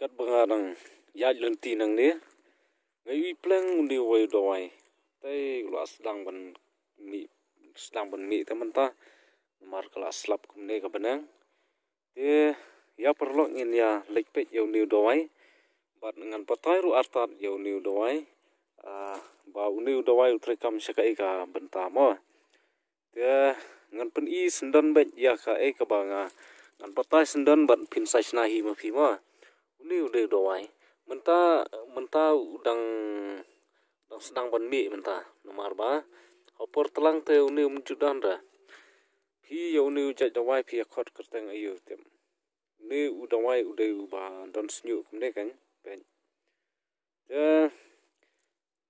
kat bangarang ya lenti nang ni ngai wi pleng ni wai doai tai lua sedang ban ni sedang ban ni ta menta mar kala slap kum ne ka benang te ya perlu ngin ya lekpet yau ni doai bat ngan patai ru artat yau ni doai a ba uni doai utre kam saka ka benta mo te ngan pen i sendan bet ya ka e ka banga ngan patai sendan bat pin sai sna hi ma phi ma ini udah udah wai. Menta menta udang udang senang banmi menta. Nomor ba. Opor telang te uni mencudan um ra. Pi ya uni ujat jawai pi akot kerteng ayu tem. Ini udah wai udah ubah don senyu kemne kan. Ben. Ya.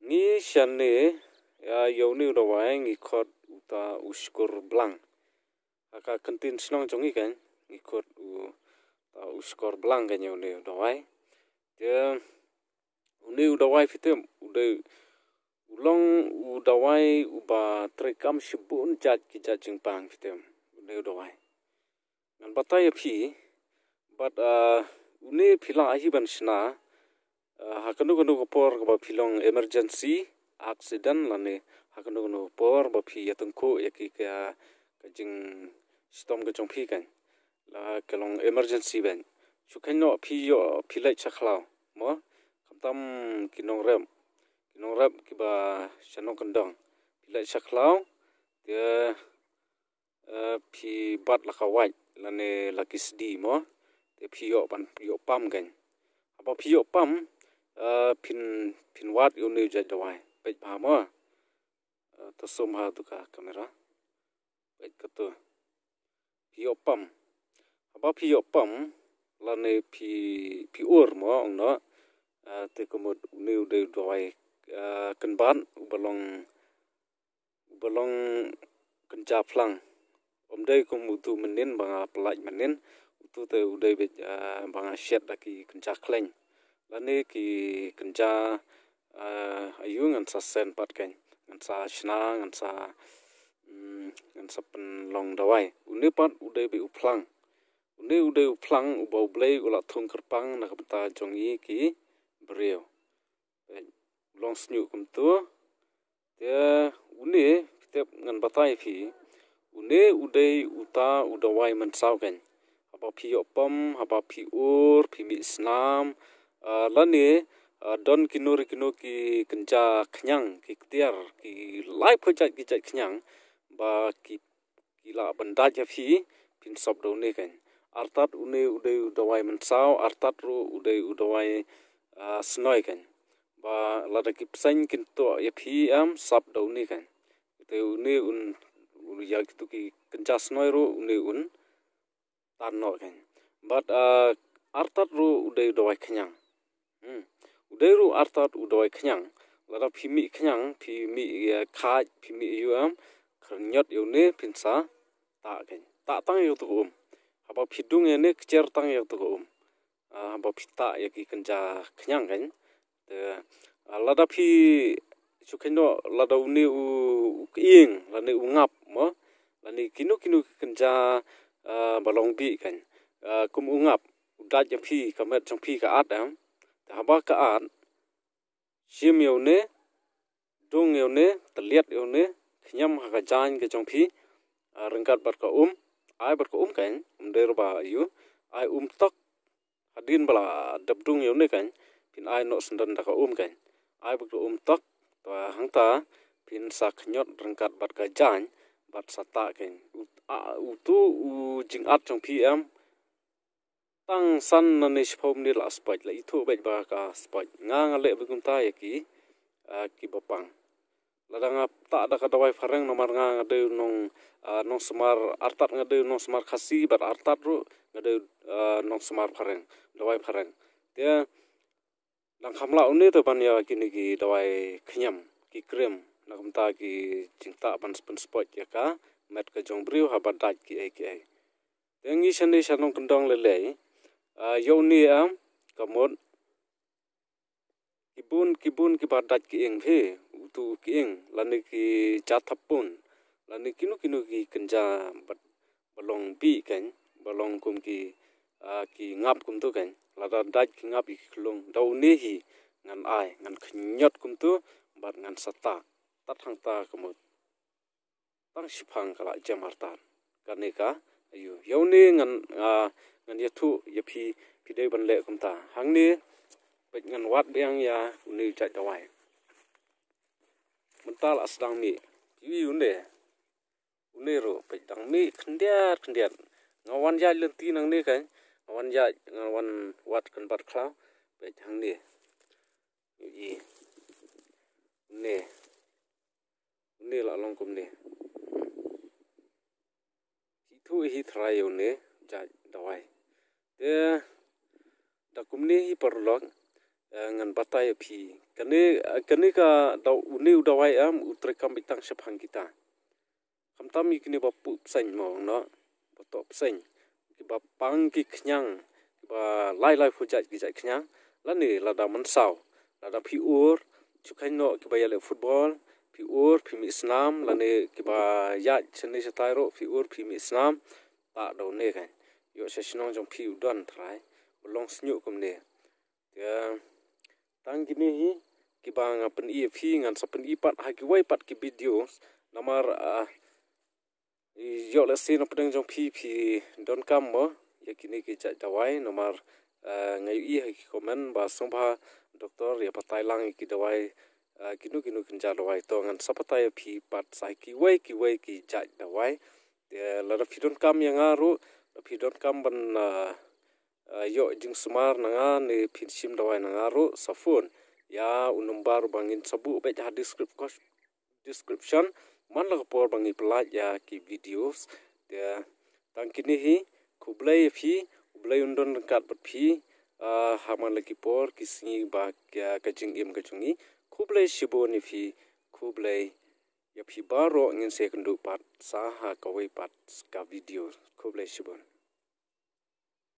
Ni shan ni ya ya uni udah wai ngikot uta uskur blang. Aka kentin senang jongi kan ngikut skor blang ganye unew dawai. Dia unew dawai fitem udai ulang u dawai uba trekam shibun jat ki jatjing pang fitem unew dawai. Nan batai api bat uh, une pila ahi ban shina uh, hakanu kanu kapor kaba pilong emergency accident lani hakanu kanu kapor ba pi yatung e ko e yaki kaya kajing stom kajong pi kan la kalong emergency ban. ชุกเนนะพี่ยอพี่เล็กชักลาวมงคำตั้มกินองเริ่มกินองเริ่มกิบาชันองกันดังพี่เล็กชักลาวเดี๋ยวเอ่อพี่บัดละขวัยละเนละกิสดีมั้งเดี๋ยวพี่ยอปันพี่ยอปั้มกันพอพี่ยอปั้มเอ่อพินพินวัดอยู่นิวจัดดวยไปพามงเอ่อตัวสมหาตุกากล้องไปกันตัวพี่ยอปั้มพอพี่ยอปั้ม lani pi pi ur mo ang no ah, te komo new de doi ah, kan ban balong balong kan ja plang om de komo tu menin banga pelaj menin tu te u de be ah, banga shet da ki kan ja kleng lani ki kan ja ayung an sa sen pat kan sa shna an sa mm, an sa pen pat u de u plang Unde ude u plang u bau blei u la thung kerpang na kapta jong yi ki breo. Eh, long snyu kum tu. Ya unde kitab ngan batai fi. Unde ude u ta u da wai man sau gen. Apa pi opam, apa pi ur, pi mi islam. Ah, Lani ah, don kinur kinu ki kenja kenyang ki ketiar ki lai pejat ki jat kenyang. Ba ki ki la benda je fi pin sop daun ni kan. artat une ude udawai mansau artat ru ude udawai snoi kan ba lada kipsain kinto ya phi am sap dau ni kan te une un ya kitu ki kenca snoi ru une un tan no kan but artat ru ude udawai kenyang hmm ude ru artat udawai kenyang lada phi mi kenyang phi mi kha phi mi yu am khran nyot yu ne pinsa ta kan ta tang yu tu um apa pidung ini e kecer tang yang e tuh um apa ah, pita yang e kenja kenyang kan de ah, lada pi cukai no lada uni u ing lani u ngap mo lani kinu kinu kenja ah, balong bi kan kum u ngap udah jam ya pi kamera jam pi ke at em de apa ke at sim yau ne dong yau ne terlihat yau ne kenyam hakajan ke jam pi ringkat berkeum um aybat ko um kan um der ba yu ai um tok hadin bala dab dung yu ne kan pin ai no sundan da ka um kan ai bat ko um tok to hang ta pin sa khnyot rangkat bat ka jan bat sata kan u tu u jing at trong pm tang san na ne shphom ni la spaj la i thu ba ka spaj nga nga le bi kum ta ya ki ki bapang ladanga ta da ka dawai farang nomar nga nga deu nong nong semar artat nga deu nong semar khasi bar artat ru nga deu nong semar farang dawai farang tia lang khamla unne to ban ya kini ki dawai khnyam ki krem na kam ta ki chingta ban spon spot ya ka met ka jong briu ha bar daj ki ai ki ai tengi shane shanong kendong le le yo ni am kamot kibun kibun ki bar daj ki eng phe tu kieng la ni ki cha thapun la ni kinu kinu ki kanja bat balong bi kan balong kum ki ki ngap kum tu kan la da dai ki ngap ki khlong dau ne hi ngan ai ngan khnyot kum tu bat ngan sata ta thang ta kum tang siphang kala jamar tan kane ka ayu yone ngan ngan phi phi pidei ban le kum ta hang hangne bệnh ngăn watt biang ya ni chạy ra ngoài mentala sedang mi piwi une une ro pe dang mi khndiat khndiat ngawan ya len ti nang ne kan ngawan ya ngawan wat kan bat khla pe thang ne yi une une la long kum ne hi thu hi thrai une ja dawai te da kum ne hi parlok ngan batai phi kene kene ka da uni udawai am utre kam bitang sepang kita kam tam i kene bapu psen mo no boto psen ki ba pang ki khnyang ba lai lai fu jaj ki jaj khnyang la ni la da man sao la da phi ur chu khain no ki ba yale football phi ur phi mi islam la ni ki ba ya chne se tai ro phi ur phi mi islam ba do ne ga kan. yo se shno jong phi u don trai long snyu kum ne ya tang gini hi ki ba nga ah, pen i fi nga ah, sa pen i pat ha ki wai pat ki video namar a ah, yo le sin op jong pi pi don kam mo ye ya ki ni ki cha da wai namar nga i ha ki komen ba som ba doctor ye ya pa tai lang ki da wai ki nu ki nu kin cha da wai to nga sa pa tai pi pat sa ki wai ki wai ki cha ya, da wai de la ra fi don kam ye nga ru la fi don kam ban yo jing sumar nga ne pin sim da wai nga ru sa phone ya unumbar bangi sabu bet ha deskrip description man la por bangi plat ya ki videos de ya, tangkini hi kublai fi ublai undon kat bet fi ah, ha man la ki por ki singi ba ka ya, kajing im kajungi kublai shibo ni fi kublai ya fi baro ngin sekundu pat sa ha kawai pat ka video kublai shibon